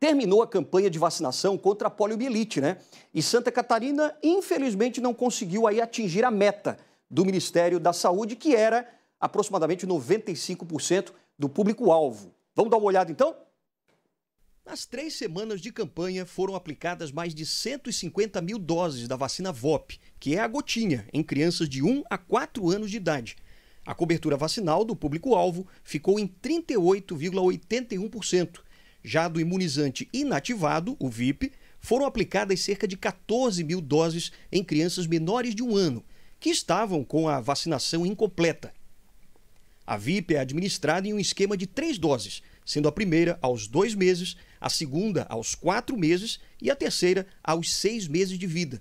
terminou a campanha de vacinação contra a poliomielite, né? E Santa Catarina, infelizmente, não conseguiu aí atingir a meta do Ministério da Saúde, que era aproximadamente 95% do público-alvo. Vamos dar uma olhada então? Nas três semanas de campanha foram aplicadas mais de 150 mil doses da vacina VOP, que é a gotinha, em crianças de 1 a 4 anos de idade. A cobertura vacinal do público-alvo ficou em 38,81%, já do imunizante inativado, o VIP, foram aplicadas cerca de 14 mil doses em crianças menores de um ano, que estavam com a vacinação incompleta. A VIP é administrada em um esquema de três doses, sendo a primeira aos dois meses, a segunda aos quatro meses e a terceira aos seis meses de vida.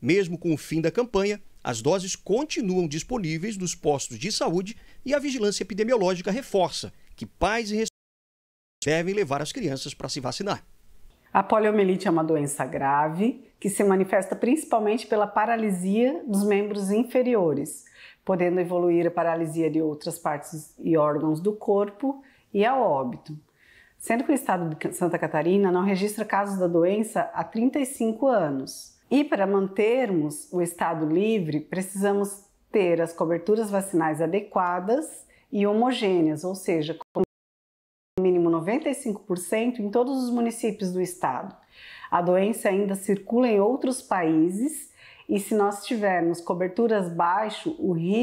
Mesmo com o fim da campanha, as doses continuam disponíveis nos postos de saúde e a vigilância epidemiológica reforça que pais e devem levar as crianças para se vacinar. A poliomielite é uma doença grave que se manifesta principalmente pela paralisia dos membros inferiores, podendo evoluir a paralisia de outras partes e órgãos do corpo e ao óbito. Sendo que o estado de Santa Catarina não registra casos da doença há 35 anos. E para mantermos o estado livre, precisamos ter as coberturas vacinais adequadas e homogêneas, ou seja, mínimo 95% em todos os municípios do estado. A doença ainda circula em outros países e se nós tivermos coberturas baixo, o risco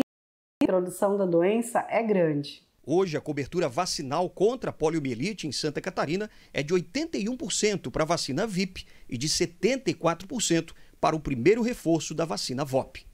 de introdução da doença é grande. Hoje, a cobertura vacinal contra a poliomielite em Santa Catarina é de 81% para a vacina VIP e de 74% para o primeiro reforço da vacina VOP.